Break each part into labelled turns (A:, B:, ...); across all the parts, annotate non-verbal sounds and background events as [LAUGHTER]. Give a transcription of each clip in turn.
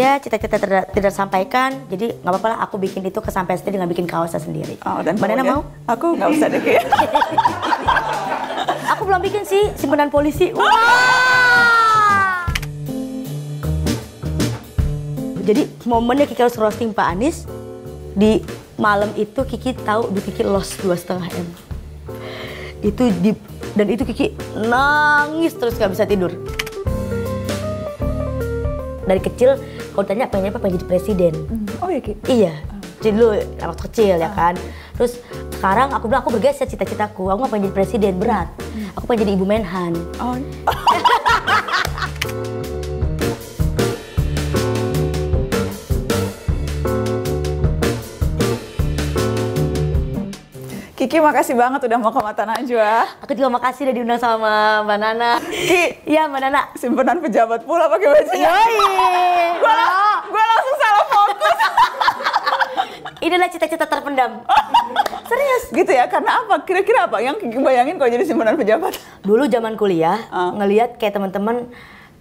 A: ya cita-cita tidak, tidak sampaikan jadi nggak apa-apa lah aku bikin itu kesampaian sendiri dengan bikin kaosnya sendiri oh dan Mbak mau?
B: aku nggak usah deh [LAUGHS]
A: aku belum bikin sih simpanan polisi [LAUGHS] wow. jadi momennya Kiki harus roasting Pak Anies di malam itu Kiki tahu di Kiki lost dua setengah m itu di dan itu Kiki nangis terus nggak bisa tidur dari kecil kalau ditanya pengen apa pengen jadi presiden
B: hmm. oh ya Ki? iya ah.
A: jadi dulu waktu kecil ya kan terus sekarang aku bilang aku bergeser cita-citaku aku gak pengen jadi presiden berat mm-hmm. aku pengen jadi ibu menhan oh. [LAUGHS] Kiki makasih banget
B: udah mau ke Mata Najwa. Aku juga makasih udah diundang sama Mbak Nana. Ki, iya Mbak Nana. Simpenan pejabat pula pakai baju. Yoi. ini adalah cita-cita terpendam. [LAUGHS] Serius? Gitu ya? Karena apa?
A: Kira-kira apa? Yang bayangin kalau jadi simpanan pejabat? [LAUGHS] Dulu zaman kuliah uh. ngelihat kayak teman-teman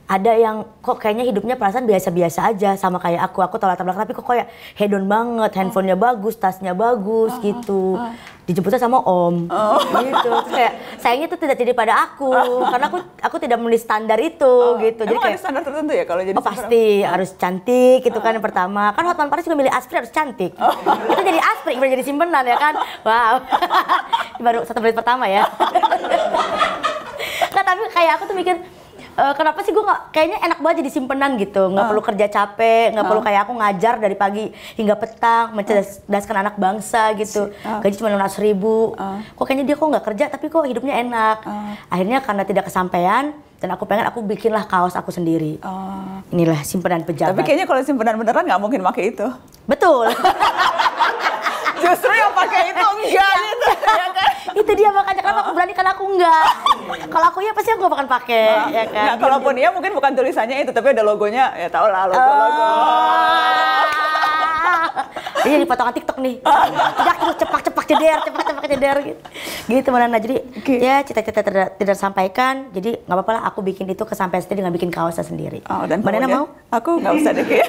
A: ada yang kok kayaknya hidupnya perasaan biasa-biasa aja sama kayak aku aku tolak belakang tapi kok kayak hedon banget handphonenya bagus tasnya bagus uh, gitu uh dijemputnya sama om oh. gitu terus kayak sayangnya itu tidak jadi pada aku [LAUGHS] karena aku aku tidak memenuhi standar itu oh. gitu jadi kayak ada standar tertentu ya kalau jadi oh pasti harus cantik gitu kan, oh. kan yang pertama kan Hotman Paris juga milih Aspri harus cantik oh. itu jadi Aspri baru jadi simpenan ya kan wow [LAUGHS] baru satu menit pertama ya [LAUGHS] nah tapi kayak aku tuh mikir uh, kenapa sih gue nggak kayaknya enak banget jadi simpenan gitu nggak uh. perlu kerja capek nggak uh. perlu ah. kayak aku ngajar dari pagi hingga petang mencerdaskan uh. anak bangsa gitu uh. gaji cuma enam ratus ribu uh. kok kayaknya dia kok nggak kerja tapi kok hidupnya enak uh. akhirnya karena tidak kesampaian dan aku pengen aku bikinlah kaos aku sendiri. uh. Inilah simpenan pejabat. Tapi kayaknya kalau simpenan beneran nggak mungkin pakai itu. Betul. [LAUGHS] Justru yang pakai itu enggak. Iya. Gitu. Ya kan? itu dia makanya kan aku berani karena aku enggak kalau aku ya pasti aku gak akan pakai nah, ya kan nah, kalaupun
B: iya mungkin bukan tulisannya itu tapi ada logonya ya tau lah logo oh. [LAUGHS] ini iya, jadi potongan TikTok nih. Tidak terus cepak-cepak ceder, cepak-cepak ceder gitu.
A: Gitu mana jadi okay. ya cita-cita tidak, tidak sampaikan. Jadi nggak apa-apa lah aku bikin itu kesampaian sendiri dengan bikin kaosnya sendiri. Oh, dan mana mau? Aku nggak usah deh. [LAUGHS]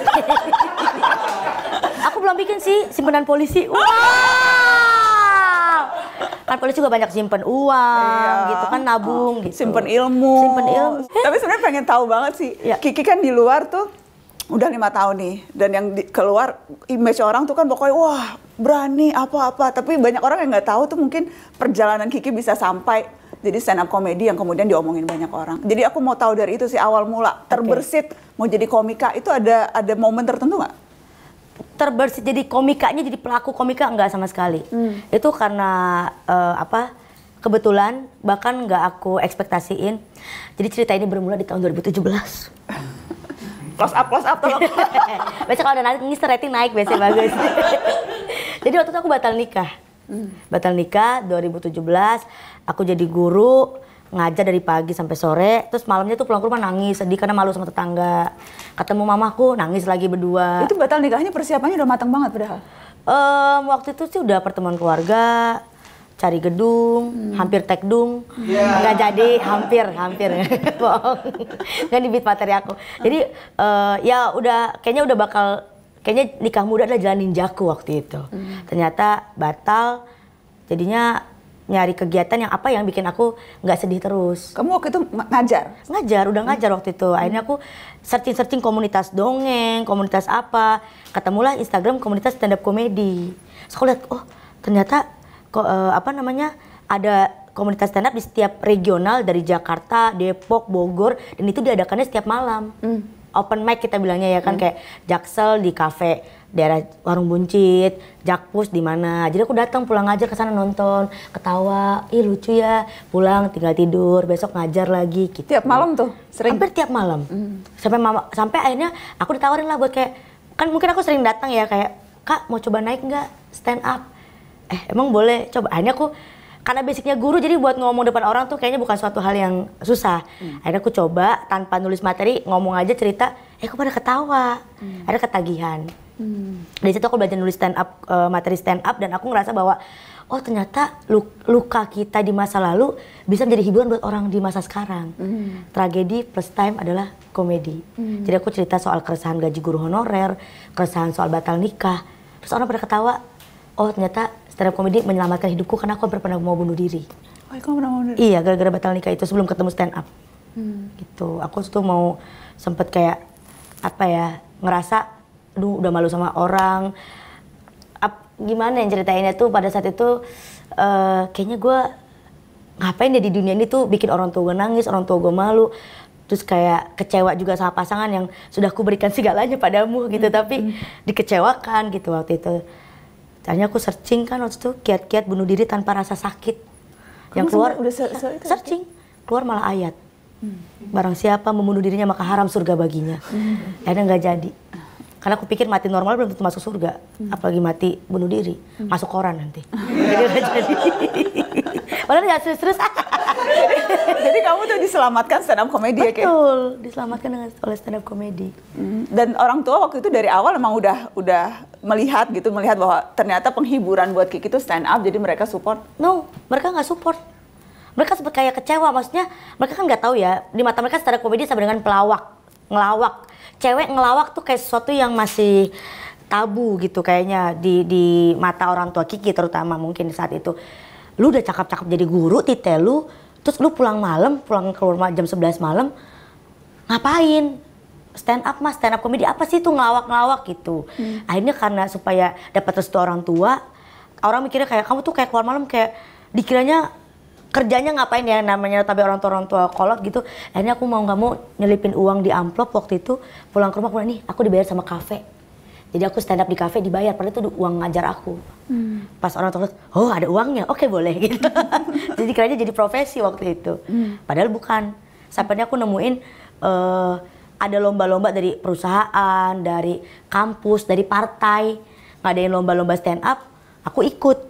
A: aku belum bikin sih simpanan polisi. [LAUGHS] Wow! kan polisi
B: juga banyak simpen uang iya. gitu kan nabung oh, gitu simpen ilmu simpen ilmu eh. tapi sebenarnya pengen tahu banget sih ya. Kiki kan di luar tuh udah lima tahun nih dan yang di, keluar image orang tuh kan pokoknya wah berani apa-apa tapi banyak orang yang nggak tahu tuh mungkin perjalanan Kiki bisa sampai jadi stand up komedi yang kemudian diomongin banyak orang jadi aku mau tahu dari itu sih awal mula terbersit okay. mau jadi komika itu ada ada momen tertentu nggak
A: terbersih jadi komikanya jadi pelaku komika enggak sama sekali. Hmm. Itu karena uh, apa? Kebetulan bahkan enggak aku ekspektasiin. Jadi cerita ini bermula di tahun 2017. [LAUGHS] close up, close up tolong. [LAUGHS] biasanya kalau ada ini rating naik biasanya bagus. [LAUGHS] jadi waktu itu aku batal nikah. Hmm. Batal nikah 2017, aku jadi guru ngajar dari pagi sampai sore terus malamnya tuh pulang ke rumah nangis sedih karena malu sama tetangga ketemu mamaku nangis lagi berdua itu
B: batal nikahnya persiapannya udah matang banget padahal
A: um, waktu itu sih udah pertemuan keluarga cari gedung, hmm. hampir tekdung, yeah. nggak jadi, hampir, hampir, [LAUGHS] bohong, nggak dibit materi aku. Jadi uh, ya udah, kayaknya udah bakal, kayaknya nikah muda adalah jalan ninjaku waktu itu. Hmm. Ternyata batal, jadinya nyari kegiatan yang apa yang bikin aku nggak sedih terus. Kamu waktu itu ngajar? Ngajar, udah hmm. ngajar hmm. waktu itu. Akhirnya aku searching-searching komunitas dongeng, komunitas apa. Ketemulah Instagram komunitas stand up komedi. Sekolah aku lihat, oh ternyata kok uh, eh, apa namanya ada komunitas stand up di setiap regional dari Jakarta, Depok, Bogor dan itu diadakannya setiap malam. Hmm open mic kita bilangnya ya kan hmm. kayak jaksel di kafe daerah warung buncit, jakpus di mana. Jadi aku datang pulang aja ke sana nonton, ketawa, ih lucu ya. Pulang tinggal tidur, besok ngajar lagi gitu. Tiap malam tuh, sering. Hampir tiap malam. Hmm. Sampai mama, sampai akhirnya aku ditawarin lah buat kayak kan mungkin aku sering datang ya kayak, "Kak, mau coba naik nggak stand up?" Eh, emang boleh coba. Akhirnya aku karena basicnya guru jadi buat ngomong depan orang tuh kayaknya bukan suatu hal yang susah hmm. akhirnya aku coba tanpa nulis materi ngomong aja cerita eh aku pada ketawa hmm. ada ketagihan
C: hmm.
A: dari situ aku belajar nulis stand up uh, materi stand up dan aku ngerasa bahwa oh ternyata luka kita di masa lalu bisa menjadi hiburan buat orang di masa sekarang. hmm. Tragedi plus time adalah komedi. hmm. Jadi aku cerita soal keresahan gaji guru honorer, keresahan soal batal nikah. Terus orang pada ketawa, oh ternyata stand up comedy menyelamatkan hidupku karena aku pernah mau bunuh diri. Oh, kamu pernah mau bunuh diri? Iya, gara-gara batal nikah itu sebelum ketemu stand up. Hmm. Gitu. Aku tuh mau sempet kayak apa ya, ngerasa aduh udah malu sama orang. Ap, gimana yang ceritainnya tuh pada saat itu uh, kayaknya gue ngapain ya di dunia ini tuh bikin orang tua gue nangis, orang tua gue malu terus kayak kecewa juga sama pasangan yang sudah kuberikan [LAUGHS] segalanya padamu gitu hmm. tapi hmm. dikecewakan gitu waktu itu Tanya aku searching kan waktu itu kiat-kiat bunuh diri tanpa rasa sakit.
C: Kamu yang keluar udah se se searching,
A: keluar malah ayat.
C: Hmm. Barang
A: siapa membunuh dirinya maka haram surga baginya. Hmm. Akhirnya nggak jadi. Karena aku pikir mati normal belum tentu masuk surga, hmm. apalagi mati bunuh diri, hmm. masuk koran nanti. jadi nggak
B: jadi. [LAUGHS] Padahal nggak serius-serius. [LAUGHS] Jadi kamu tuh diselamatkan stand up komedi ya? Betul, diselamatkan dengan oleh stand up komedi. Hmm. Dan orang tua waktu itu dari awal emang udah udah melihat gitu melihat bahwa ternyata penghiburan buat Kiki itu stand up jadi mereka support no mereka nggak support mereka sempat kayak kecewa maksudnya mereka kan nggak tahu ya di mata mereka secara komedi sama dengan
A: pelawak ngelawak cewek ngelawak tuh kayak sesuatu yang masih tabu gitu kayaknya di di mata orang tua Kiki terutama mungkin saat itu lu udah cakep cakep jadi guru titel lu terus lu pulang malam pulang keluar jam 11 malam ngapain stand up mas stand up komedi apa sih itu ngelawak-ngelawak gitu hmm. akhirnya karena supaya dapat restu orang tua orang mikirnya kayak kamu tuh kayak keluar malam kayak dikiranya kerjanya ngapain ya namanya tapi orang tua orang tua kolot gitu akhirnya aku mau nggak mau nyelipin uang di amplop waktu itu pulang ke rumah pulang nih aku dibayar sama kafe jadi aku stand up di kafe dibayar padahal itu uang ngajar aku hmm. pas orang tua oh ada uangnya oke boleh [LAUGHS] gitu jadi kiranya jadi profesi waktu itu hmm. padahal bukan sampai aku nemuin uh, ada lomba-lomba dari perusahaan, dari kampus, dari partai, ngadain lomba-lomba stand up, aku ikut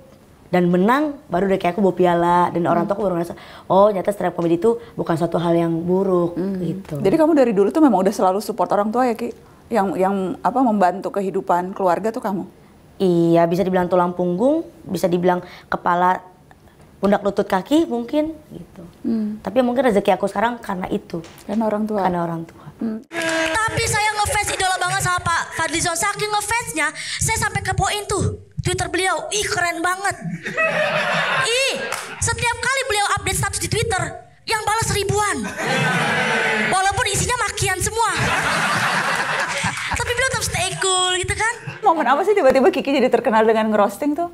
A: dan menang baru udah kayak aku bawa piala
B: dan hmm. orang tua aku baru ngerasa oh nyata stand komedi itu bukan suatu hal yang buruk hmm. gitu. Jadi kamu dari dulu tuh memang udah selalu support orang tua ya Ki? Yang yang apa membantu kehidupan keluarga tuh kamu? Iya, bisa dibilang tulang punggung, bisa dibilang kepala pundak
A: lutut kaki mungkin
C: gitu. Hmm.
A: Tapi mungkin rezeki aku sekarang karena itu. Karena orang tua. Karena orang tua. Tapi saya ngefans idola banget sama Pak Fadlizon. Saking ngefansnya, saya sampai kepoin tuh Twitter beliau. Ih keren banget. Ih, setiap kali beliau update status di Twitter, yang balas ribuan. Walaupun isinya makian semua. Tapi beliau tetap stay cool gitu kan.
B: Momen apa sih tiba-tiba Kiki jadi terkenal dengan ngerosting tuh?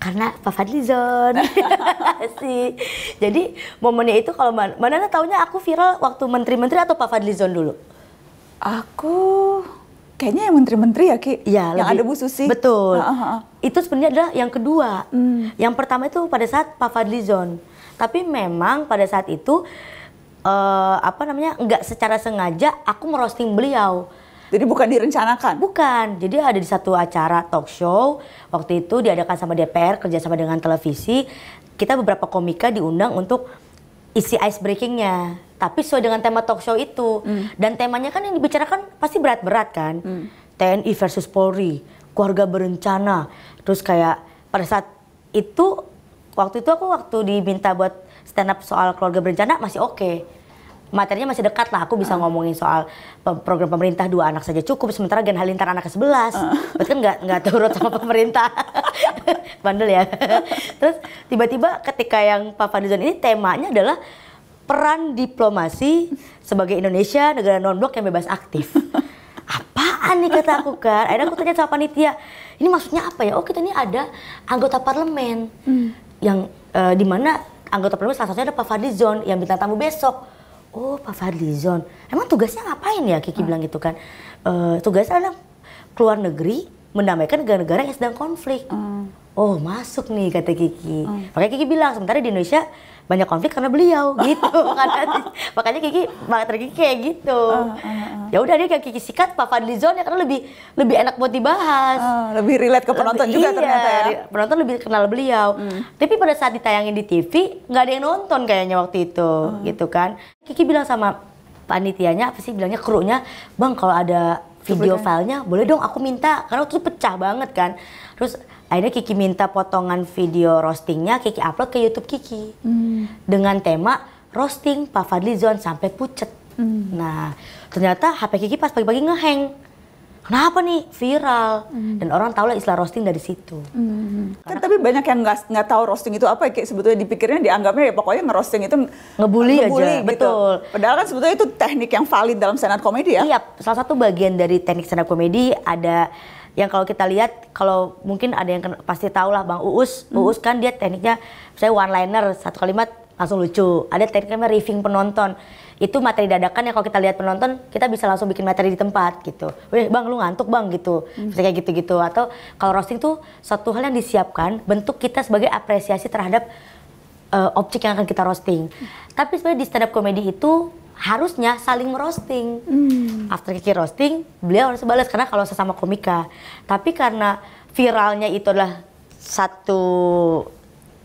B: karena Pak Fadli Zon
A: [LAUGHS] sih. Jadi momennya itu kalau mana, mana taunya aku viral waktu menteri-menteri atau Pak Fadli Zon dulu?
B: Aku kayaknya yang menteri-menteri ya Ki. Ya, yang lebih, ada Bu
A: Susi. Betul. Ha, ha, ha. Itu sebenarnya adalah yang kedua. Hmm. Yang pertama itu pada saat Pak Fadli Zon. Tapi memang pada saat itu uh, apa namanya nggak secara sengaja aku merosting beliau jadi bukan direncanakan? Bukan. Jadi ada di satu acara talk show waktu itu diadakan sama DPR kerjasama dengan televisi. Kita beberapa komika diundang untuk isi ice breakingnya. Tapi sesuai dengan tema talk show itu hmm. dan temanya kan yang dibicarakan pasti berat-berat kan. Hmm. TNI versus Polri, keluarga berencana. Terus kayak pada saat itu waktu itu aku waktu diminta buat stand up soal keluarga berencana masih oke. Okay materinya masih dekat lah aku bisa uh. ngomongin soal program pemerintah dua anak saja cukup sementara gen halintar anak ke sebelas uh. berarti kan nggak nggak turut sama pemerintah [LAUGHS] bandel ya terus tiba-tiba ketika yang Pak Fadlizon ini temanya adalah peran diplomasi sebagai Indonesia negara non blok yang bebas aktif apaan nih kata aku kan akhirnya aku tanya sama panitia ini maksudnya apa ya oh kita ini ada anggota parlemen hmm. yang uh, eh, dimana anggota parlemen salah satunya ada Pak Fadlizon yang bintang tamu besok oh Pak Fadlizon emang tugasnya ngapain ya Kiki hmm. bilang gitu kan e, tugasnya adalah keluar negeri mendamaikan negara-negara yang sedang konflik hmm oh masuk nih kata Kiki. Oh. Makanya Kiki bilang sementara di Indonesia banyak konflik karena beliau [LAUGHS] gitu. makanya Kiki banget Kiki kayak gitu. Oh, oh, oh. Ya udah dia kayak Kiki sikat Pak Fadlizon ya karena lebih lebih enak buat dibahas. Oh, lebih relate ke penonton lebih, juga iya, ternyata ya. Penonton lebih kenal beliau. Hmm. Tapi pada saat ditayangin di TV nggak ada yang nonton kayaknya waktu itu hmm. gitu kan. Kiki bilang sama panitianya apa sih bilangnya krunya, "Bang, kalau ada video filenya boleh dong aku minta." Karena waktu itu pecah banget kan. Terus akhirnya Kiki minta potongan video roastingnya Kiki upload ke YouTube
C: Kiki hmm.
A: dengan tema roasting Pak Fadli Zon sampai pucet. Hmm. Nah ternyata HP Kiki pas pagi-pagi ngeheng. Kenapa nih viral hmm. dan orang tahu lah istilah roasting dari situ.
C: Hmm.
B: Karena, tapi banyak yang nggak nggak tahu roasting itu apa kayak sebetulnya dipikirnya dianggapnya ya pokoknya ngerosting itu
A: ngebully, ngebully aja gitu. betul.
B: Padahal kan sebetulnya itu teknik yang
A: valid dalam stand up komedi ya. Iya salah satu bagian dari teknik stand up komedi ada yang kalau kita lihat kalau mungkin ada yang pasti tahu lah Bang Uus, hmm. Uus kan dia tekniknya saya one liner satu kalimat langsung lucu. Ada tekniknya riffing penonton. Itu materi dadakan yang kalau kita lihat penonton, kita bisa langsung bikin materi di tempat gitu. weh Bang, lu ngantuk, Bang gitu. Hmm. misalnya kayak gitu-gitu atau kalau roasting tuh satu hal yang disiapkan bentuk kita sebagai apresiasi terhadap uh, objek yang akan kita roasting. Hmm. Tapi sebenarnya di stand up comedy itu harusnya saling merosting. Hmm. After Kiki roasting, beliau harus balas karena kalau sesama komika. Tapi karena viralnya itu adalah satu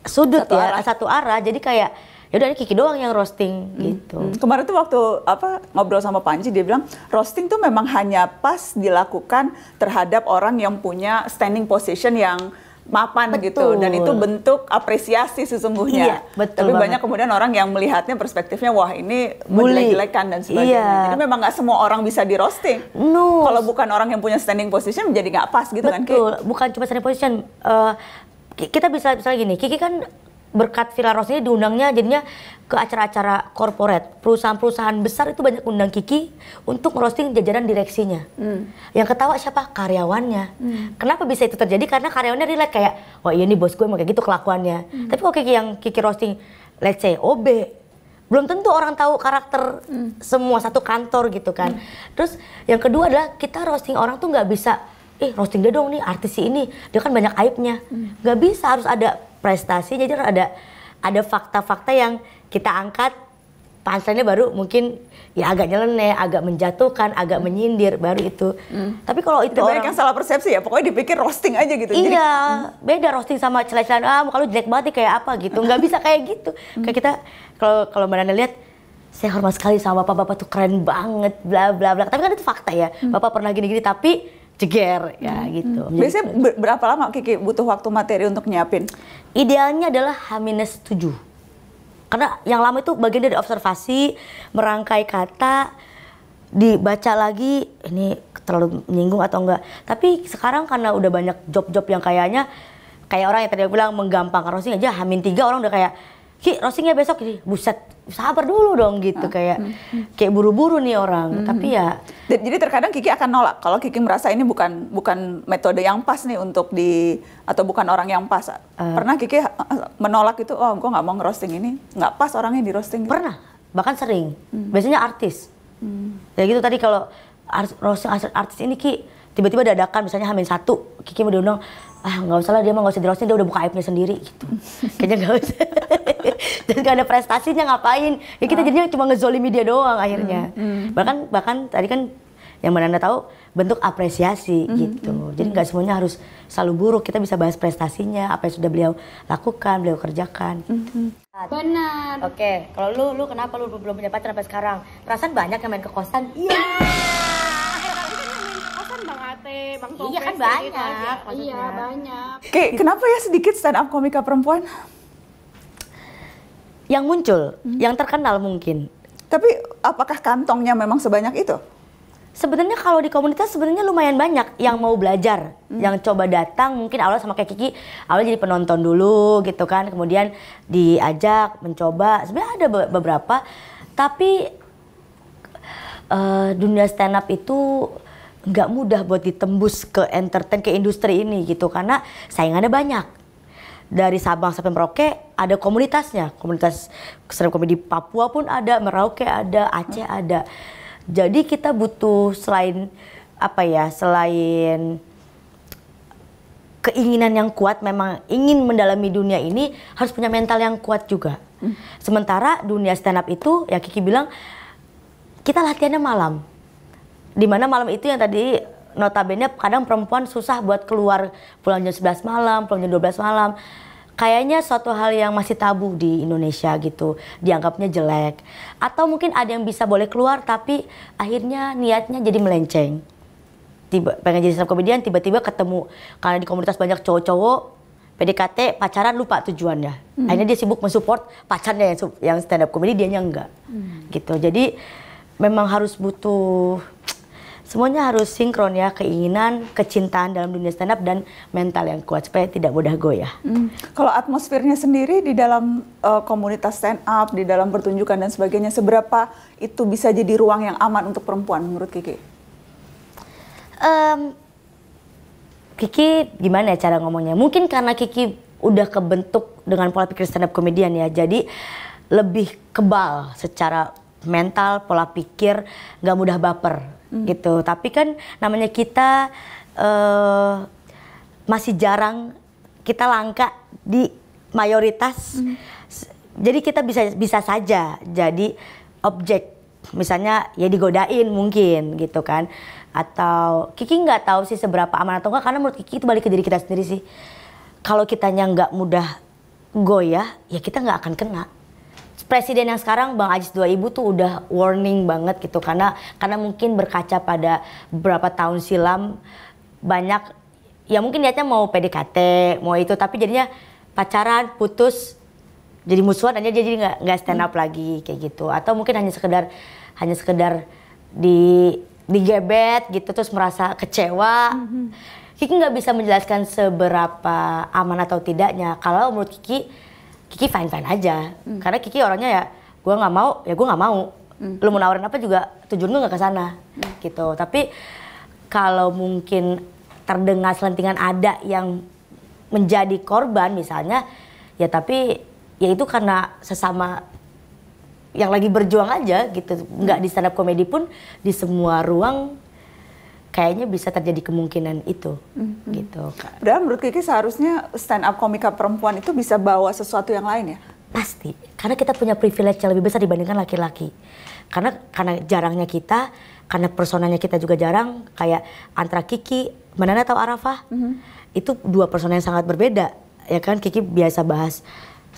A: sudut satu ya, arah. satu arah.
B: Jadi kayak ya udah Kiki doang yang roasting hmm. gitu. Hmm. Kemarin tuh waktu apa ngobrol sama Panji dia bilang roasting tuh memang hanya pas dilakukan terhadap orang yang punya standing position yang mapan betul. gitu dan itu bentuk apresiasi sesungguhnya. Iya, betul Tapi banget. banyak kemudian orang yang melihatnya perspektifnya wah ini menjelek-jelekan dan sebagainya. Iya. Jadi memang nggak semua orang bisa di roasting. No. Kalau bukan orang yang punya standing position menjadi nggak pas gitu betul. kan Betul, bukan cuma standing position. Uh, kita bisa misalnya gini, Kiki kan berkat Villa
A: Rose ini diundangnya jadinya ke acara-acara korporat perusahaan-perusahaan besar itu banyak undang Kiki untuk roasting jajaran direksinya hmm. yang ketawa siapa karyawannya hmm. kenapa bisa itu terjadi karena karyawannya rela kayak wah iya nih bos gue emang kayak gitu kelakuannya hmm. tapi kok Kiki yang Kiki roasting let's say OB belum tentu orang tahu karakter hmm. semua satu kantor gitu kan hmm. terus yang kedua adalah kita roasting orang tuh nggak bisa eh roasting dia dong nih artis ini dia kan banyak aibnya hmm. nggak hmm. bisa harus ada prestasi jadi kan ada ada fakta-fakta yang kita angkat pasalnya baru mungkin ya agak nyeleneh, agak menjatuhkan, agak hmm. menyindir baru itu. Hmm. Tapi kalau itu orang yang
B: salah persepsi ya, pokoknya dipikir
A: roasting aja gitu. Iya, Jadi, hmm. beda roasting sama celah-celah. Ah, kalau jelek banget nih, kayak apa gitu. Nggak bisa kayak gitu. Hmm. Kayak kita kalau kalau Mbak Nana lihat saya hormat sekali sama bapak-bapak tuh keren banget bla bla bla. Tapi kan itu fakta ya. Hmm. Bapak pernah gini-gini tapi seger ya hmm. gitu. Hmm. Biasanya gitu. ber berapa lama Kiki butuh waktu materi untuk nyiapin? Idealnya adalah H-7. Karena yang lama itu bagian dari observasi, merangkai kata, dibaca lagi ini terlalu menyinggung atau enggak. Tapi sekarang karena udah banyak job-job yang kayaknya kayak orang yang tadi bilang menggampangkan roasting aja hamin tiga orang udah kayak
B: Ki roastingnya besok jadi buset sabar dulu dong gitu ah. kayak hmm. hmm. kayak buru-buru nih orang hmm. tapi hmm. ya Dan, jadi terkadang Kiki akan nolak kalau Kiki merasa ini bukan bukan metode yang pas nih untuk di atau bukan orang yang pas uh, pernah Kiki eh, menolak itu oh gua nggak mau ngerosting ini nggak pas orangnya di roasting gitu. pernah bahkan sering hmm. biasanya artis hmm.
A: ya gitu tadi kalau roasting artis ini Ki tiba-tiba dadakan misalnya hamil satu Kiki mau diundang ah nggak usah lah dia mah nggak usah dirosin dia udah buka aibnya sendiri gitu [LAUGHS] kayaknya nggak usah [LAUGHS] dan gak ada prestasinya ngapain ya kita ah. jadinya cuma ngezolimi dia doang akhirnya mm, mm. bahkan bahkan tadi kan yang mana anda tahu bentuk apresiasi mm-hmm, gitu mm, jadi nggak semuanya harus selalu buruk kita bisa bahas prestasinya apa yang sudah beliau lakukan beliau kerjakan mm-hmm. benar oke kalau lu lu kenapa lu belum punya pacar sampai sekarang perasaan banyak yang main ke kosan iya yeah sate, Bang iya, Topes. Iya kan gitu banyak.
B: Aja, iya banyak. Oke, kenapa ya sedikit stand up komika perempuan? Yang muncul, hmm. yang terkenal mungkin. Tapi apakah kantongnya memang
A: sebanyak itu? Sebenarnya kalau di komunitas sebenarnya lumayan banyak yang mau belajar, hmm. yang coba datang mungkin awalnya sama kayak Kiki, awalnya jadi penonton dulu gitu kan, kemudian diajak mencoba. Sebenarnya ada beberapa, tapi uh, dunia stand up itu nggak mudah buat ditembus ke entertain ke industri ini gitu karena saingannya banyak dari Sabang sampai Merauke ada komunitasnya komunitas stand komedi Papua pun ada Merauke ada Aceh ada jadi kita butuh selain apa ya selain keinginan yang kuat memang ingin mendalami dunia ini harus punya mental yang kuat juga hmm. sementara dunia stand up itu ya Kiki bilang kita latihannya malam di mana malam itu yang tadi notabene kadang perempuan susah buat keluar pulang jam 11 malam, pulang jam 12 malam. Kayaknya suatu hal yang masih tabu di Indonesia gitu, dianggapnya jelek. Atau mungkin ada yang bisa boleh keluar tapi akhirnya niatnya jadi melenceng. Tiba, pengen jadi stand komedian tiba-tiba ketemu karena di komunitas banyak cowok-cowok PDKT pacaran lupa tujuannya. Hmm. Akhirnya dia sibuk mensupport pacarnya yang, yang stand up comedy dia enggak. Hmm. Gitu. Jadi memang harus butuh semuanya harus sinkron ya keinginan, kecintaan dalam dunia stand up dan mental yang kuat supaya tidak mudah goyah.
B: Hmm. Kalau atmosfernya sendiri di dalam uh, komunitas stand up, di dalam pertunjukan dan sebagainya, seberapa itu bisa jadi ruang yang aman untuk perempuan menurut Kiki? Um,
A: Kiki gimana ya cara ngomongnya? Mungkin karena Kiki udah kebentuk dengan pola pikir stand up komedian ya, jadi lebih kebal secara mental, pola pikir, nggak mudah baper hmm. gitu. Tapi kan namanya kita uh, masih jarang kita langka di mayoritas. Hmm. Jadi kita bisa bisa saja jadi objek misalnya ya digodain mungkin gitu kan atau Kiki nggak tahu sih seberapa aman atau enggak karena menurut Kiki itu balik ke diri kita sendiri sih kalau kitanya nggak mudah goyah ya kita nggak akan kena presiden yang sekarang Bang Ajis 2000 tuh udah warning banget gitu karena karena mungkin berkaca pada beberapa tahun silam banyak ya mungkin niatnya mau PDKT, mau itu tapi jadinya pacaran, putus, jadi musuhan aja jadi nggak nggak stand up hmm. lagi kayak gitu atau mungkin hanya sekedar hanya sekedar di digebet gitu terus merasa kecewa. Hmm. Kiki nggak bisa menjelaskan seberapa aman atau tidaknya. Kalau menurut Kiki Kiki fine fine aja hmm. karena Kiki orangnya ya gue nggak mau ya gue nggak mau hmm. lu mau nawarin apa juga tujuan gue nggak ke sana hmm. gitu tapi kalau mungkin terdengar selentingan ada yang menjadi korban misalnya ya tapi ya itu karena sesama yang lagi berjuang aja gitu nggak hmm. di stand up komedi pun di semua ruang kayaknya bisa terjadi kemungkinan itu mm-hmm. gitu.
B: Dan menurut Kiki seharusnya stand up komika perempuan itu bisa bawa sesuatu yang lain ya?
A: Pasti, karena kita punya privilege yang lebih besar dibandingkan laki-laki. Karena karena jarangnya kita, karena personanya kita juga jarang, kayak antara Kiki, Manana atau Arafah, mm-hmm. itu dua persona yang sangat berbeda. Ya kan Kiki biasa bahas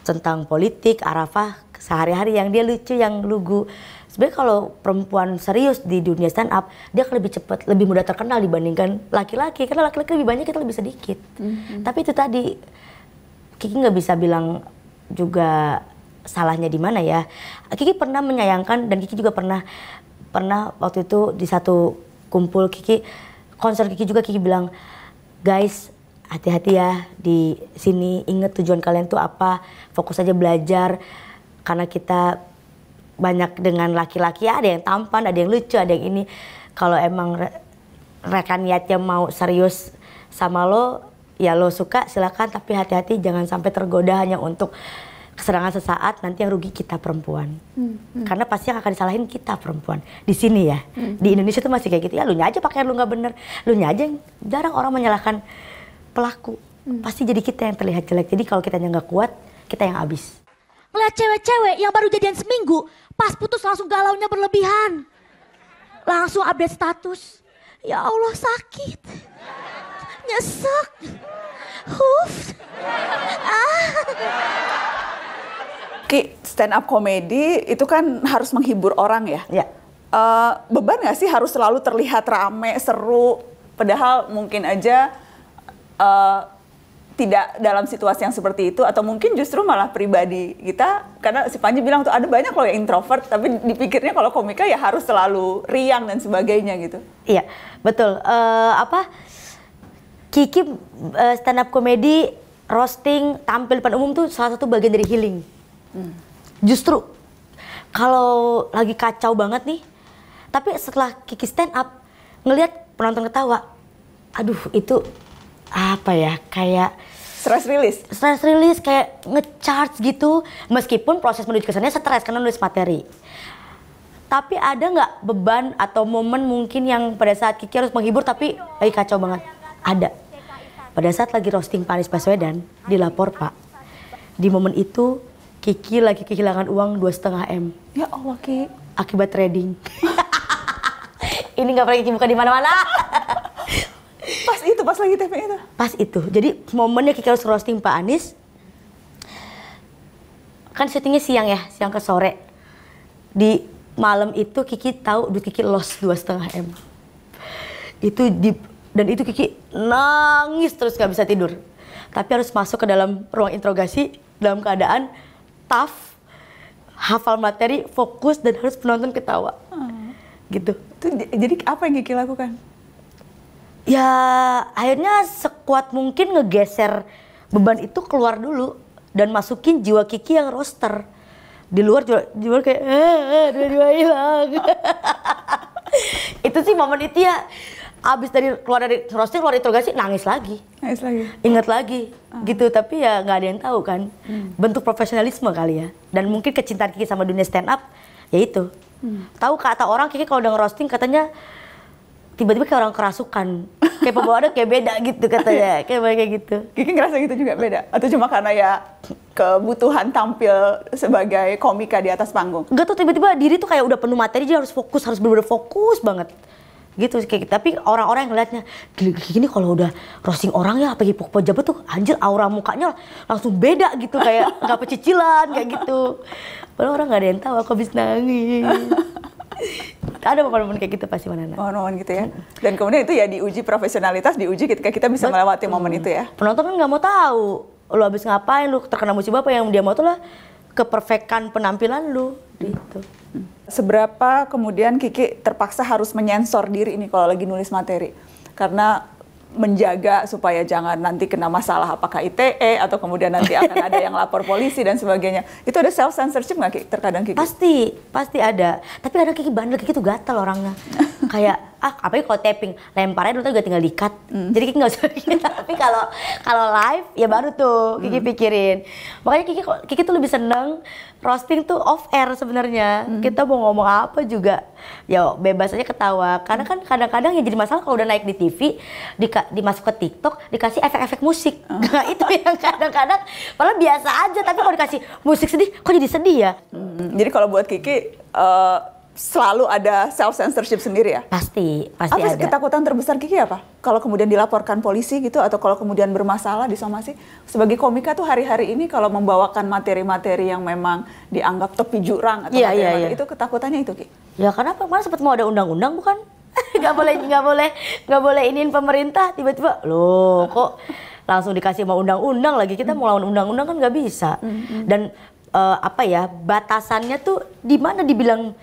A: tentang politik, Arafah sehari-hari yang dia lucu, yang lugu sebenarnya kalau perempuan serius di dunia stand up dia akan lebih cepat lebih mudah terkenal dibandingkan laki-laki karena laki-laki lebih banyak kita lebih sedikit mm-hmm. tapi itu tadi Kiki nggak bisa bilang juga salahnya di mana ya Kiki pernah menyayangkan dan Kiki juga pernah pernah waktu itu di satu kumpul Kiki konser Kiki juga Kiki bilang guys hati-hati ya di sini ingat tujuan kalian tuh apa fokus aja belajar karena kita banyak dengan laki-laki ada yang tampan, ada yang lucu, ada yang ini. Kalau emang re rekan niatnya mau serius sama lo, ya lo suka silakan tapi hati-hati jangan sampai tergoda hanya untuk keserangan sesaat nanti yang rugi kita perempuan hmm, hmm. karena pasti yang akan disalahin kita perempuan di sini ya hmm. di Indonesia tuh masih kayak gitu ya lu aja pakaian lu nggak bener lu aja jarang orang menyalahkan pelaku hmm. pasti jadi kita yang terlihat jelek jadi kalau kita nggak kuat kita yang habis Lihat cewek-cewek yang baru jadian seminggu, pas putus langsung galaunya berlebihan. Langsung update status. Ya Allah sakit. Nyesek.
B: Huf. Ah. Ki, stand up komedi itu kan harus menghibur orang ya? Iya. Uh, beban gak sih harus selalu terlihat rame, seru? Padahal mungkin aja uh, tidak dalam situasi yang seperti itu atau mungkin justru malah pribadi kita karena si Panji bilang tuh ada banyak loh yang introvert tapi dipikirnya kalau komika ya harus selalu riang dan sebagainya gitu.
A: Iya, betul.
B: Uh, apa
A: Kiki uh, eh, stand up komedi roasting tampil depan umum tuh salah satu bagian dari healing. Hmm. Justru kalau lagi kacau banget nih, tapi setelah Kiki stand up ngelihat penonton ketawa, aduh itu apa ya kayak stress rilis stress rilis kayak ngecharge gitu meskipun proses menuju kesannya stress karena nulis materi tapi ada nggak beban atau momen mungkin yang pada saat Kiki harus menghibur tapi lagi kacau banget ada pada saat lagi roasting Pak Anies Baswedan dilapor Pak di momen itu Kiki lagi kehilangan uang dua setengah m ya Allah Ki akibat trading [LAUGHS] ini nggak pernah Kiki buka di mana-mana pas itu pas lagi TP itu pas itu jadi momennya Kiki harus roasting Pak Anies kan syutingnya siang ya siang ke sore di malam itu Kiki tahu duit Kiki loss dua setengah m itu di dan itu Kiki nangis terus gak bisa tidur tapi harus masuk ke dalam ruang interogasi dalam keadaan tough hafal materi fokus dan harus penonton ketawa
B: hmm. gitu
A: itu, jadi apa yang Kiki lakukan ya akhirnya sekuat mungkin ngegeser beban itu keluar dulu dan masukin jiwa Kiki yang roster di luar jiwa, jiwa kayak eh, eh, dua-dua hilang [LAUGHS] itu sih momen itu ya abis dari keluar dari roasting keluar interogasi nangis lagi nangis lagi ingat lagi ah. gitu tapi ya nggak ada yang tahu kan hmm. bentuk profesionalisme kali ya dan mungkin kecintaan Kiki sama dunia stand up ya itu hmm. tahu kata orang Kiki kalau udah ngerosting katanya tiba-tiba kayak orang kerasukan
B: kayak pembawaannya kayak beda gitu katanya [LAUGHS] kayak kayak gitu Kiki ngerasa gitu juga beda atau cuma karena ya kebutuhan tampil sebagai komika di atas panggung enggak tuh tiba-tiba diri tuh kayak udah penuh materi jadi harus fokus harus benar-benar fokus
A: banget gitu kayak gitu. tapi orang-orang yang ngeliatnya gini kalau udah roasting orang ya apa gitu, pejabat tuh anjir aura mukanya langsung beda gitu kayak nggak pecicilan kayak gitu
B: padahal orang nggak ada yang tahu aku habis nangis [LAUGHS] ada momen-momen kayak gitu pasti mana momen-momen gitu ya dan kemudian itu ya diuji profesionalitas diuji ketika kita bisa melewati momen itu ya hmm. penonton
A: kan nggak mau tahu lu habis ngapain lu terkena musibah apa yang dia mau tuh lah
B: keperfekan penampilan lu gitu seberapa kemudian Kiki terpaksa harus menyensor diri ini kalau lagi nulis materi karena menjaga supaya jangan nanti kena masalah apakah ITE atau kemudian nanti [LAUGHS] akan ada yang lapor polisi dan sebagainya. Itu ada self censorship nggak Kiki? Terkadang Kiki? Pasti, pasti ada.
A: Tapi kadang Kiki bandel, Kiki tuh gatel orangnya. [LAUGHS] Kayak ah apa ya kalau tapping lemparnya dulu tuh juga tinggal dikat hmm. jadi Kiki nggak usah pikirin [LAUGHS] tapi kalau kalau live ya baru tuh Kiki hmm. pikirin makanya Kiki Kiki tuh lebih seneng roasting tuh off air sebenarnya. Hmm. Kita mau ngomong apa juga ya bebas aja ketawa. Karena kan kadang-kadang yang jadi masalah kalau udah naik di TV, di, dimasuk ke TikTok, dikasih efek-efek musik. Hmm. [LAUGHS] itu yang kadang-kadang malah biasa aja, tapi kalau dikasih musik sedih, kok jadi
B: sedih ya? Hmm. hmm. Jadi kalau buat Kiki uh, selalu ada self censorship sendiri ya? Pasti, pasti apa ada. Apa ketakutan terbesar Kiki apa? Kalau kemudian dilaporkan polisi gitu atau kalau kemudian bermasalah di somasi? Sebagai komika tuh hari-hari ini kalau membawakan materi-materi yang memang dianggap tepi jurang atau yeah, materi, yeah, yeah. itu ketakutannya itu Ki?
A: Ya karena kemarin sempat mau ada undang-undang bukan? [LAUGHS] Gak boleh gak boleh gak boleh iniin pemerintah tiba-tiba loh kok langsung dikasih mau undang-undang lagi kita mau lawan undang-undang kan nggak bisa mm -hmm. dan uh, apa ya batasannya tuh di mana dibilang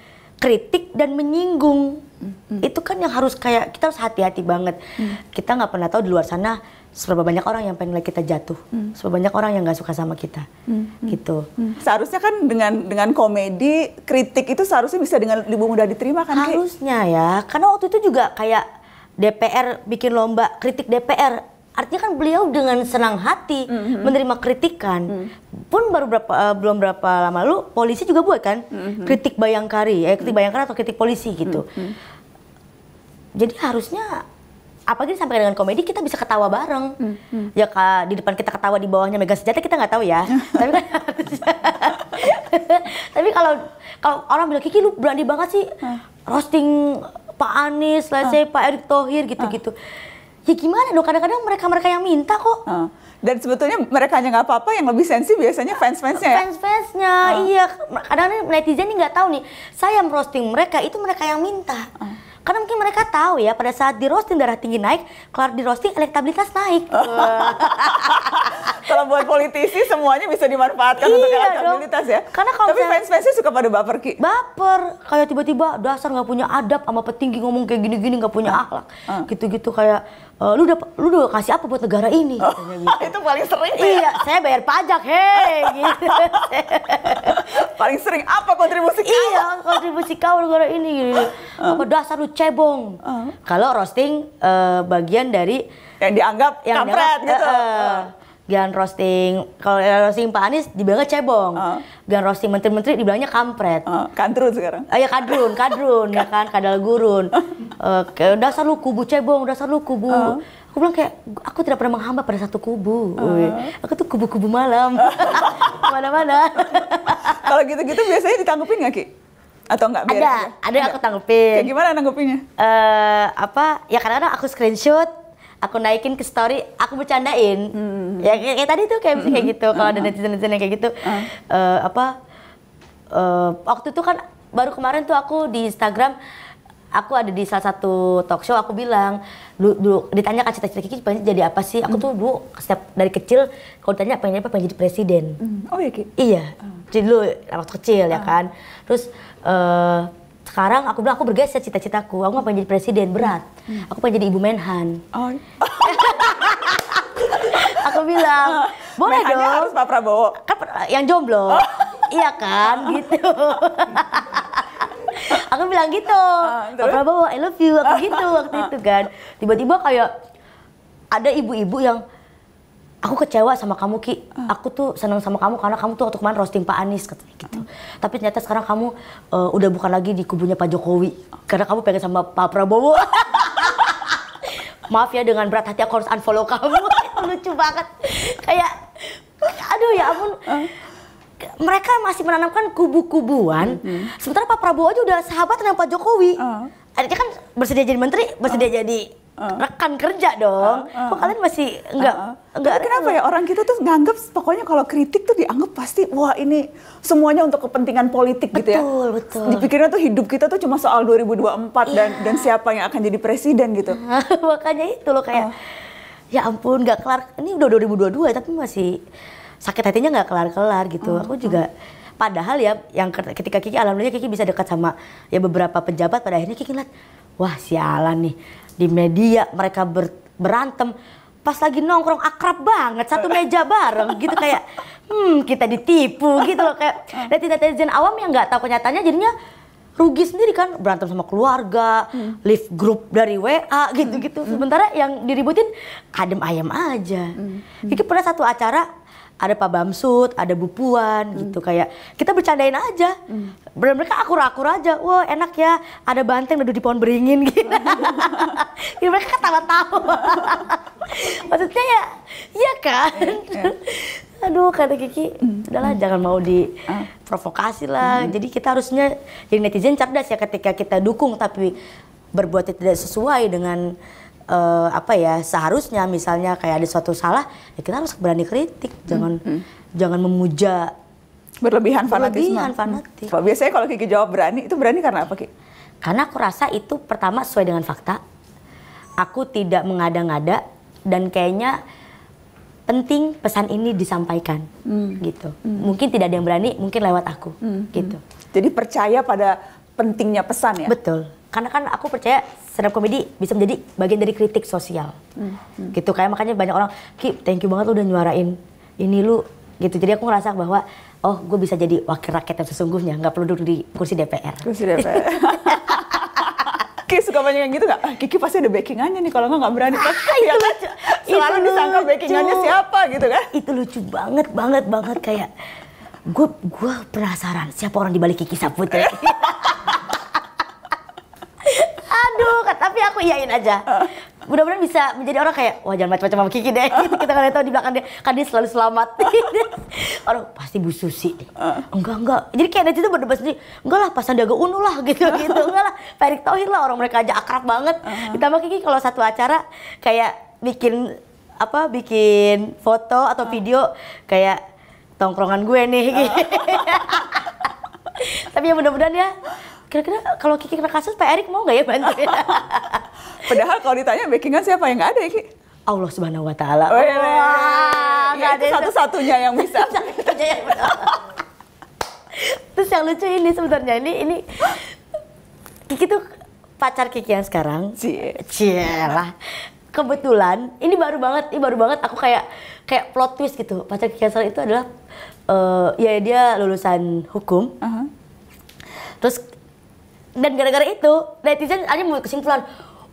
A: kritik dan menyinggung hmm. itu kan yang harus kayak kita harus hati-hati banget hmm. kita nggak pernah tahu di luar sana seberapa banyak orang yang pengen lihat kita jatuh hmm. seberapa banyak orang yang nggak suka sama kita hmm. gitu
B: hmm. seharusnya kan dengan dengan komedi kritik itu seharusnya bisa dengan lebih mudah diterima kan
A: harusnya Ki? ya karena waktu itu juga kayak DPR bikin lomba kritik DPR artinya kan beliau dengan senang hati mm -hmm. menerima kritikan mm pun baru berapa uh, belum berapa lama lalu polisi juga buat kan mm
C: -hmm. kritik
A: bayangkari, eh kritik mm -hmm. bayangkara atau kritik polisi gitu. Mm -hmm. Jadi harusnya apa gitu sampai dengan komedi kita bisa ketawa bareng mm hmm. ya kak di depan kita ketawa di bawahnya mega sejati kita nggak tahu ya [LAUGHS] tapi kan [LAUGHS] tapi kalau kalau orang bilang Kiki lu berani banget sih roasting Pak Anies, lah huh? Pak Erick Thohir gitu-gitu ya gimana dong kadang-kadang mereka-mereka yang minta
B: kok. Uh. Dan sebetulnya mereka hanya nggak apa-apa yang lebih sensi biasanya fans-fansnya ya?
A: Fans-fansnya,
B: uh. iya. Kadang-kadang netizen ini nggak tahu nih, saya roasting mereka itu mereka yang minta. Uh.
A: Karena mungkin mereka tahu ya, pada saat di roasting darah tinggi naik, kalau di roasting elektabilitas naik.
B: [LAUGHS] kalau buat politisi semuanya bisa dimanfaatkan iya untuk elektabilitas ya. Karena kalau Tapi fans-fansnya suka pada baper Ki.
A: Baper, kayak tiba-tiba dasar nggak punya adab sama petinggi ngomong kayak gini-gini nggak -gini, punya akhlak. Gitu-gitu uh. kayak Uh, lu udah lu udah kasih apa buat negara ini? Oh, gitu. [LAUGHS] itu paling sering. Ya? Iya, ya? saya bayar pajak, hei. [LAUGHS] gitu. paling sering apa kontribusi kau? Iya, kontribusi kau negara ini. Gitu. Uh. Apa dasar lu cebong? Uh. Kalau roasting uh, bagian dari yang dianggap yang kampret dianggap, gitu. Uh, uh, gan roasting kalau roasting Pak Anies dibilangnya cebong. Uh. gan roasting menteri-menteri dibilangnya kampret. Uh, kadrun sekarang. Ah ya kadrun, kadrun ya kan kadal gurun. Uh, kayak, dasar lu kubu cebong, dasar lu kubu. Uh. Aku bilang kayak aku tidak pernah menghamba pada
B: satu kubu. Uh. Aku tuh kubu-kubu malam. [LAUGHS] Mana-mana. kalau gitu-gitu biasanya ditanggupin nggak Ki? atau enggak biar ada ada ada aku tanggupin kayak gimana tanggupinnya
A: Eh uh, apa ya kadang-kadang aku screenshot aku naikin ke story aku bercandain
C: hmm. ya
A: kayak, kayak tadi tuh kayak kayak gitu kalau ada hmm. netizen netizen yang kayak gitu uh. Uh, apa uh, waktu itu kan baru kemarin tuh aku di Instagram aku ada di salah satu talk show aku bilang dulu, dulu ditanya kan cita-cita Kiki pengen jadi apa sih aku hmm. tuh dulu setiap dari kecil kalau ditanya pengen apa pengen jadi presiden
B: Hmm. oh ya kiki iya oh.
A: jadi dulu waktu kecil ya ah. kan terus uh, sekarang aku bilang aku bergeser cita-citaku aku nggak pengen jadi presiden berat aku pengen jadi ibu menhan oh. [LAUGHS] aku bilang boleh Menhannya dong harus pak prabowo kan yang jomblo oh. [LAUGHS] iya kan oh. gitu [LAUGHS] aku bilang gitu uh, Pak Prabowo I love you aku gitu waktu itu kan tiba-tiba kayak ada ibu-ibu yang aku kecewa sama kamu Ki. Ah. Aku tuh senang sama kamu karena kamu tuh waktu kemarin roasting Pak Anies katanya gitu. Hmm. Tapi ternyata sekarang kamu uh, udah bukan lagi di kubunya Pak Jokowi karena kamu pengen sama Pak Prabowo. [LAUGHS] Maaf ya dengan berat hati aku harus unfollow kamu. [LAUGHS] Lucu banget. Kayak aduh ya ampun. hmm. Mereka masih menanamkan kubu-kubuan. Hmm. Sementara Pak Prabowo aja udah sahabat dengan Pak Jokowi. Uh. Ah. Artinya kan bersedia jadi menteri, bersedia uh. jadi uh. rekan kerja dong. Uh, uh. Kok kalian masih enggak uh, uh. enggak Tapi kenapa ya orang
B: kita tuh nganggap pokoknya kalau kritik tuh dianggap pasti wah ini semuanya untuk kepentingan politik betul, gitu ya. Betul, betul. Dipikirnya tuh hidup kita tuh cuma soal 2024 yeah. dan iya. dan siapa yang akan jadi presiden gitu. [LAUGHS] Makanya itu loh kayak uh. ya ampun nggak kelar.
A: Ini udah 2022 tapi masih sakit hatinya nggak kelar-kelar gitu. Uh, Aku juga uh padahal ya yang ketika Kiki alhamdulillah Kiki bisa dekat sama ya beberapa pejabat pada akhirnya Kiki lihat wah sialan nih di media mereka ber, berantem pas lagi nongkrong akrab banget satu meja bareng gitu kayak hmm kita ditipu gitu loh kayak hmm. dari netizen awam yang nggak tahu kenyataannya jadinya rugi sendiri kan berantem sama keluarga hmm. live grup dari WA gitu-gitu hmm. hmm. sementara yang diributin adem ayam aja hmm. Jadi pernah satu acara ada Pak Bamsud, ada Bu Puan hmm. gitu kayak kita bercandain aja. Hmm. Mereka akur-akur aja. Wah, enak ya. Ada banteng duduk di pohon beringin gitu. [LAUGHS] ya, mereka ketawa-tawa. Maksudnya ya, iya kan? Iya, iya. Aduh, kata Kiki, hmm. udahlah hmm. jangan mau di ah. provokasi lah. Hmm. Jadi kita harusnya jadi netizen cerdas ya ketika kita dukung tapi berbuat tidak sesuai dengan uh, apa ya seharusnya misalnya kayak ada suatu salah ya kita harus berani kritik jangan hmm. hmm. jangan memuja berlebihan fanatisme berlebihan hmm. fanatik hmm. biasanya kalau Kiki jawab berani itu berani karena apa Ki? Karena aku rasa itu pertama sesuai dengan fakta aku tidak mengada-ngada dan kayaknya penting pesan ini disampaikan hmm. gitu hmm. mungkin tidak ada yang berani mungkin lewat aku hmm. hmm. gitu jadi percaya pada pentingnya pesan ya. Betul. Karena kan aku percaya stand komedi bisa menjadi bagian dari kritik sosial. Hmm, hmm. Gitu kayak makanya banyak orang, "Ki, thank you banget lu udah nyuarain ini lu." Gitu. Jadi aku ngerasa bahwa oh, gue bisa jadi wakil rakyat yang sesungguhnya, nggak perlu duduk di kursi DPR. Kursi DPR.
B: [LAUGHS] Kiki suka banyak yang gitu gak? Ah, Kiki pasti ada backingannya nih kalau nggak nggak berani [LAUGHS] ah, pasti ya kan? lucu. Selalu disangka backingannya siapa gitu kan? Itu lucu banget banget banget kayak gue gue
A: penasaran siapa orang dibalik Kiki Saputri. [LAUGHS] Aduh, tapi aku iyain aja. Mudah-mudahan bisa menjadi orang kayak, wah jangan macam-macam sama Kiki deh. [LAUGHS] Kita kan tahu di belakang dia, kan dia selalu selamat. orang [LAUGHS] pasti Bu Susi Enggak, enggak. Jadi kayak nanti tuh berdebat sendiri, enggak lah pas Sandiaga Uno lah gitu-gitu. Enggak lah, Pak Erick lah orang mereka aja akrab banget. Uh-huh. Ditambah Kiki kalau satu acara kayak bikin apa bikin foto atau uh-huh. video kayak tongkrongan gue nih. Uh. [LAUGHS] Tapi ya mudah-mudahan ya kira-kira kalau Kiki kena kasus Pak Erik mau nggak ya bantu ya
B: [LAUGHS] Padahal kalau ditanya backingan siapa yang nggak ada ya Ki?
A: Allah Subhanahu Wa Taala. Oh,
B: iya, ada satu-satunya yang bisa. [LAUGHS] satu-satunya yang bisa.
A: Terus yang lucu ini sebenarnya ini ini [GASPS] Kiki tuh pacar Kiki yang sekarang. Cie. Cie lah kebetulan ini baru banget ini baru banget aku kayak kayak plot twist gitu pacar Kian Sara itu adalah uh, ya dia lulusan hukum uh -huh. terus dan gara-gara itu netizen aja mau kesimpulan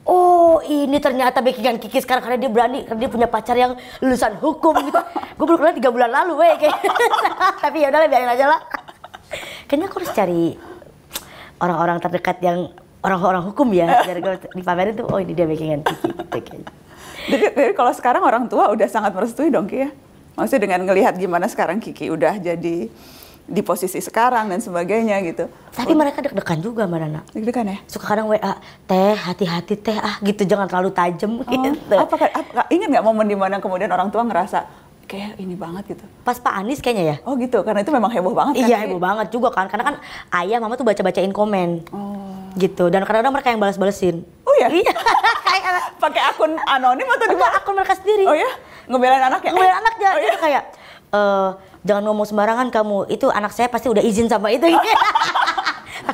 A: oh ini ternyata Becky Kiki sekarang karena dia berani karena dia punya pacar yang lulusan hukum [LAUGHS] gitu gue baru kenal tiga bulan lalu weh kayak [LAUGHS] tapi ya udahlah biarin aja lah kayaknya aku harus cari orang-orang terdekat yang orang-orang hukum ya dari kalau
B: [LAUGHS] dipamerin tuh oh ini dia backingan Kiki Jadi, kalau sekarang orang tua udah sangat merestui dong Ki ya. Maksudnya dengan ngelihat gimana sekarang Kiki udah jadi di posisi sekarang dan sebagainya gitu. Tapi oh. mereka deg-degan juga Mbak Nana. Deg-degan ya? Suka kadang WA, teh hati-hati teh ah gitu jangan terlalu tajam oh, gitu. Apa, apa ingat nggak momen dimana kemudian orang tua
A: ngerasa
B: kayak ini banget gitu.
A: Pas Pak Anies kayaknya ya. Oh gitu, karena itu memang heboh banget iya, kan? Iya heboh banget juga kan, karena kan ayah mama tuh baca-bacain komen. Oh. Gitu, dan kadang-kadang mereka yang balas-balesin.
B: Oh iya? Iya. [LAUGHS] Pakai akun anonim atau di akun mereka sendiri. Oh iya? Ngebelain anaknya? Ngebelain eh, anaknya, oh, iya? Gitu, kayak,
A: e, jangan ngomong sembarangan kamu, itu anak saya pasti udah izin
B: sama itu.
C: [LAUGHS]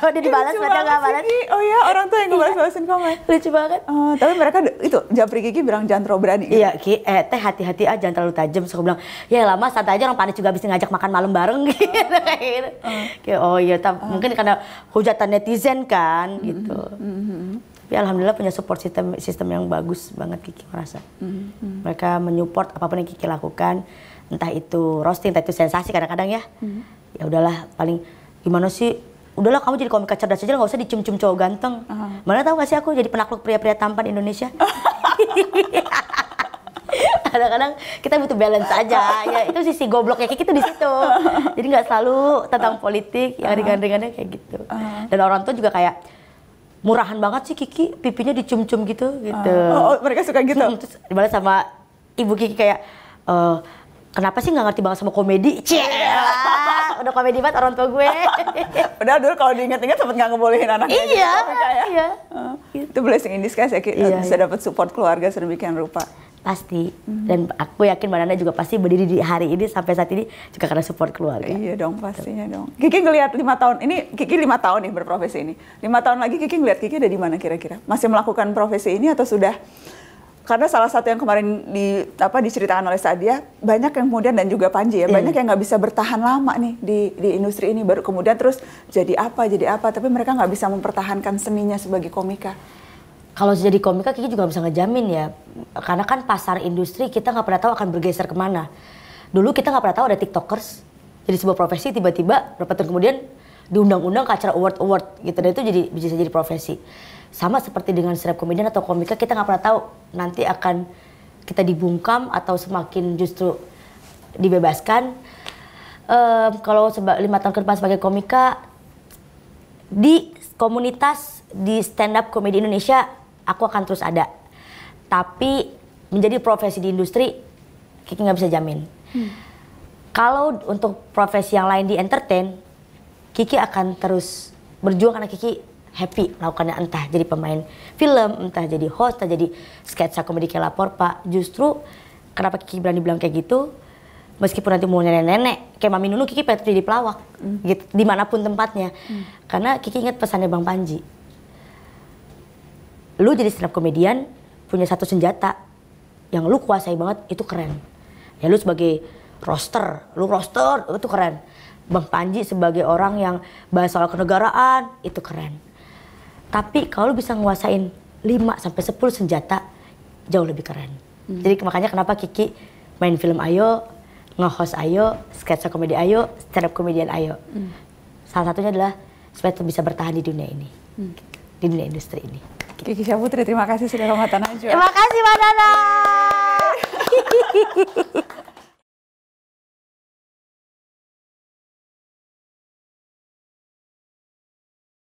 B: udah dibalas mereka nggak balas oh iya, orang tua yang iya. nggak balas balasin komen lucu banget uh, tapi mereka itu japri kiki bilang jangan terlalu berani gitu. iya ki eh teh hati-hati aja jangan
A: terlalu tajam suka bilang ya lama santai aja orang panik juga bisa ngajak makan malam bareng [LAUGHS] gitu oh. kayak gitu. oh, oh iya tapi mungkin karena hujatan netizen kan mm-hmm. gitu
C: mm-hmm.
A: tapi alhamdulillah punya support sistem sistem yang bagus banget Kiki merasa
C: mm-hmm.
A: mereka menyupport apapun yang Kiki lakukan entah itu roasting entah itu sensasi kadang-kadang ya ya udahlah paling gimana sih udahlah kamu jadi komika cerdas aja nggak usah dicium-cium cowok ganteng. Uh-huh. Mana tahu gak sih aku jadi penakluk pria-pria tampan Indonesia. [LAUGHS] Kadang-kadang kita butuh balance aja. Ya itu sisi gobloknya kayak gitu di situ. Jadi nggak selalu tentang politik yang ringan-ringannya kayak gitu. Dan orang tuh juga kayak murahan banget sih Kiki, pipinya dicium-cium gitu gitu. oh, oh, mereka suka gitu. Hmm, terus dibalas sama Ibu Kiki kayak uh, kenapa sih nggak ngerti banget sama komedi? Cie, iya. [LAUGHS] udah komedi banget orang tua gue.
B: [LAUGHS] Padahal dulu kalau diinget-inget sempet nggak ngebolehin anaknya. Iya, gitu, ya. iya. itu blessing in disguise ya, iya, bisa iya. dapat support keluarga sedemikian rupa. Pasti, hmm. dan aku yakin
A: Mbak Nana juga pasti berdiri di hari ini sampai saat ini juga karena support keluarga. Iya dong,
B: pastinya dong. Kiki ngelihat lima tahun, ini Kiki lima tahun nih berprofesi ini. Lima tahun lagi Kiki ngelihat Kiki ada di mana kira-kira? Masih melakukan profesi ini atau sudah karena salah satu yang kemarin di apa diceritakan oleh Sadia banyak yang kemudian dan juga Panji ya mm. banyak yang nggak bisa bertahan lama nih di di industri ini baru kemudian terus jadi apa jadi apa tapi mereka nggak bisa mempertahankan seninya sebagai komika
A: kalau jadi komika Kiki juga bisa ngejamin ya karena kan pasar industri kita nggak pernah tahu akan bergeser kemana dulu kita nggak pernah tahu ada tiktokers jadi sebuah profesi tiba-tiba berapa tahun kemudian diundang-undang ke acara award award gitu dan itu jadi bisa jadi profesi sama seperti dengan stand up comedian atau komika kita nggak pernah tahu nanti akan kita dibungkam atau semakin justru dibebaskan. Um, kalau lima tahun ke depan sebagai komika di komunitas di stand up komedi Indonesia aku akan terus ada. Tapi menjadi profesi di industri Kiki nggak bisa jamin. Hmm. Kalau untuk profesi yang lain di entertain, Kiki akan terus berjuang karena Kiki happy melakukannya entah jadi pemain film, entah jadi host, entah jadi sketsa komedi kayak lapor pak. Justru kenapa Kiki berani bilang kayak gitu? Meskipun nanti mau nenek-nenek, kayak Mami dulu Kiki pengen jadi pelawak, hmm. gitu, dimanapun tempatnya. Hmm. Karena Kiki ingat pesannya Bang Panji. Lu jadi stand komedian punya satu senjata yang lu kuasai banget, itu keren. Ya lu sebagai roster, lu roster, itu keren. Bang Panji sebagai orang yang bahas soal kenegaraan, itu keren tapi kalau lu bisa nguasain 5 sampai 10 senjata jauh lebih keren. Hmm. Jadi makanya kenapa Kiki main film Ayo, nge-host Ayo, sketsa komedi Ayo, stand up komedian Ayo. Hmm. Salah satunya adalah supaya bisa bertahan di dunia ini. Hmm. Di dunia industri ini.
B: Kiki Syaputri, terima kasih sudah sama Najwa. Terima kasih Mbak [LAUGHS]